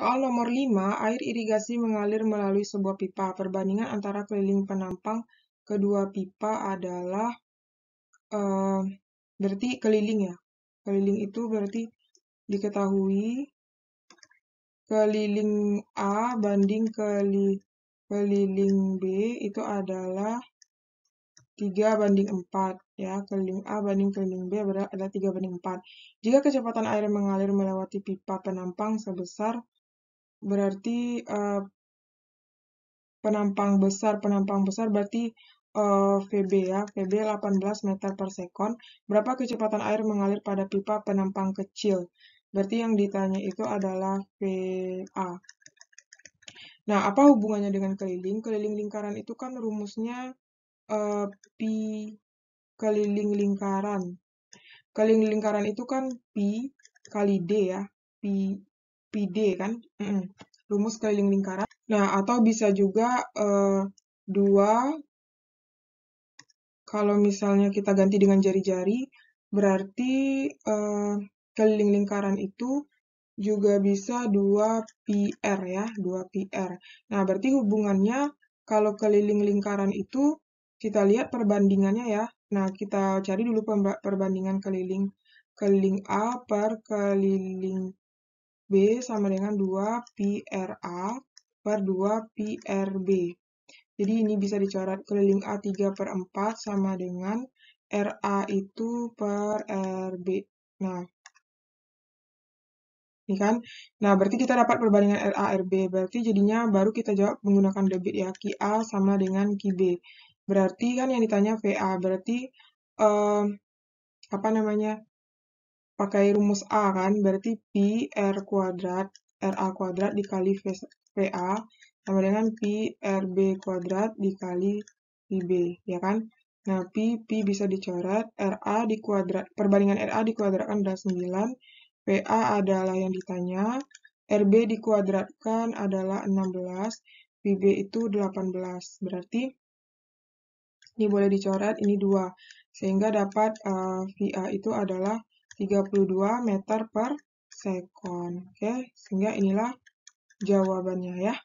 Soal nomor 5, air irigasi mengalir melalui sebuah pipa. Perbandingan antara keliling penampang kedua pipa adalah, uh, berarti keliling ya. Keliling itu berarti diketahui keliling A banding keli, keliling B itu adalah 3 banding 4 ya keliling A banding keliling B adalah 3 banding 4 jika kecepatan air mengalir melewati pipa penampang sebesar Berarti, uh, penampang besar penampang besar berarti, uh, eh, VB ya, VB 18 meter per second Berapa kecepatan air mengalir pada pipa penampang kecil? Berarti yang ditanya itu adalah VA. Nah, apa hubungannya dengan keliling? Keliling lingkaran itu kan rumusnya, uh, pi keliling lingkaran. Keliling lingkaran itu kan pi kali D ya, pi PD kan? Mm -mm. Rumus keliling lingkaran. Nah, atau bisa juga uh, dua, kalau misalnya kita ganti dengan jari-jari, berarti uh, keliling lingkaran itu juga bisa 2PR ya, 2PR. Nah, berarti hubungannya kalau keliling lingkaran itu kita lihat perbandingannya ya. Nah, kita cari dulu perbandingan keliling keliling A per keliling B sama dengan 2 PRA per 2 PRB. Jadi ini bisa dicoret keliling A3 per 4 sama dengan RA itu per RB. Nah, ini kan. Nah, berarti kita dapat perbandingan RA RB. Berarti jadinya baru kita jawab menggunakan debit ya. Ki A sama dengan Ki B. Berarti kan yang ditanya VA. Berarti, eh, apa namanya, pakai rumus A kan, berarti pi R kuadrat, RA kuadrat dikali VA sama dengan pi RB kuadrat dikali PB, ya kan? Nah, pi, pi bisa dicoret, RA dikuadrat, perbandingan RA dikuadratkan adalah 9, VA adalah yang ditanya, RB dikuadratkan adalah 16, PB itu 18, berarti ini boleh dicoret, ini dua sehingga dapat uh, eh, VA itu adalah 32 meter per sekon. Oke, sehingga inilah jawabannya ya.